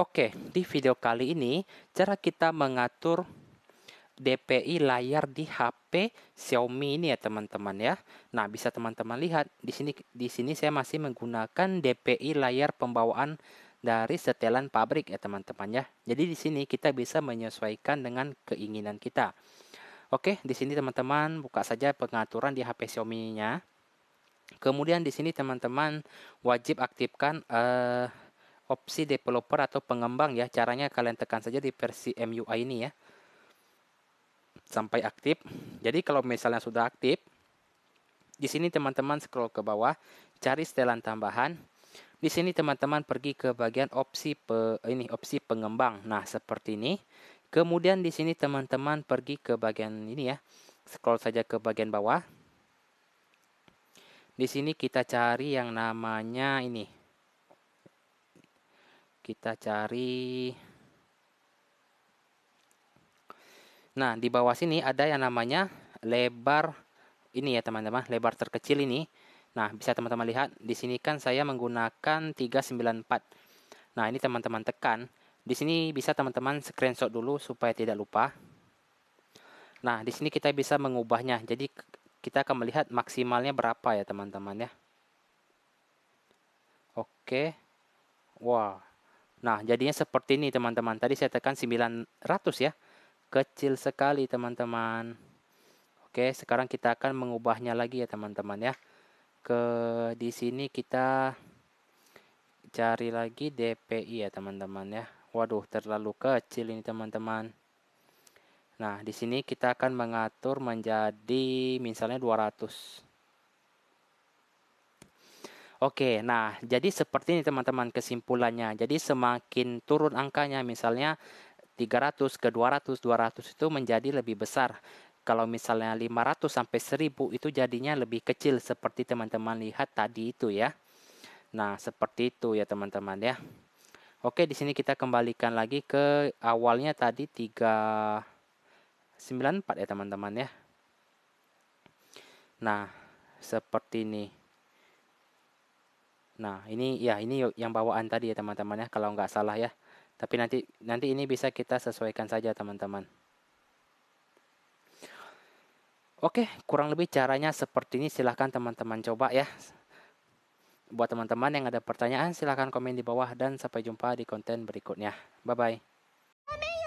Oke, di video kali ini cara kita mengatur DPI layar di HP Xiaomi ini ya teman-teman ya. Nah, bisa teman-teman lihat di sini di sini saya masih menggunakan DPI layar pembawaan dari setelan pabrik ya teman-teman ya. Jadi di sini kita bisa menyesuaikan dengan keinginan kita. Oke, di sini teman-teman buka saja pengaturan di HP Xiaomi-nya. Kemudian di sini teman-teman wajib aktifkan eh, opsi developer atau pengembang ya. Caranya kalian tekan saja di versi MUI ini ya. Sampai aktif. Jadi kalau misalnya sudah aktif, di sini teman-teman scroll ke bawah, cari setelan tambahan. Di sini teman-teman pergi ke bagian opsi pe, ini opsi pengembang. Nah, seperti ini. Kemudian di sini teman-teman pergi ke bagian ini ya. Scroll saja ke bagian bawah. Di sini kita cari yang namanya ini kita cari nah di bawah sini ada yang namanya lebar ini ya teman-teman lebar terkecil ini nah bisa teman-teman lihat di sini kan saya menggunakan 394 nah ini teman-teman tekan di sini bisa teman-teman screenshot dulu supaya tidak lupa nah di sini kita bisa mengubahnya jadi kita akan melihat maksimalnya berapa ya teman-teman ya oke wah wow Nah, jadinya seperti ini teman-teman. Tadi saya tekan 900 ya. Kecil sekali teman-teman. Oke, sekarang kita akan mengubahnya lagi ya teman-teman ya. Ke di sini kita cari lagi DPI ya teman-teman ya. Waduh, terlalu kecil ini teman-teman. Nah, di sini kita akan mengatur menjadi misalnya 200. Oke, nah jadi seperti ini teman-teman kesimpulannya. Jadi semakin turun angkanya misalnya 300 ke 200, 200 itu menjadi lebih besar. Kalau misalnya 500 sampai 1000 itu jadinya lebih kecil seperti teman-teman lihat tadi itu ya. Nah, seperti itu ya teman-teman ya. Oke, di sini kita kembalikan lagi ke awalnya tadi 394 ya teman-teman ya. Nah, seperti ini. Nah, ini ya ini yang bawaan tadi ya teman-teman ya kalau nggak salah ya. Tapi nanti nanti ini bisa kita sesuaikan saja teman-teman. Oke, kurang lebih caranya seperti ini silahkan teman-teman coba ya. Buat teman-teman yang ada pertanyaan silahkan komen di bawah dan sampai jumpa di konten berikutnya. Bye-bye.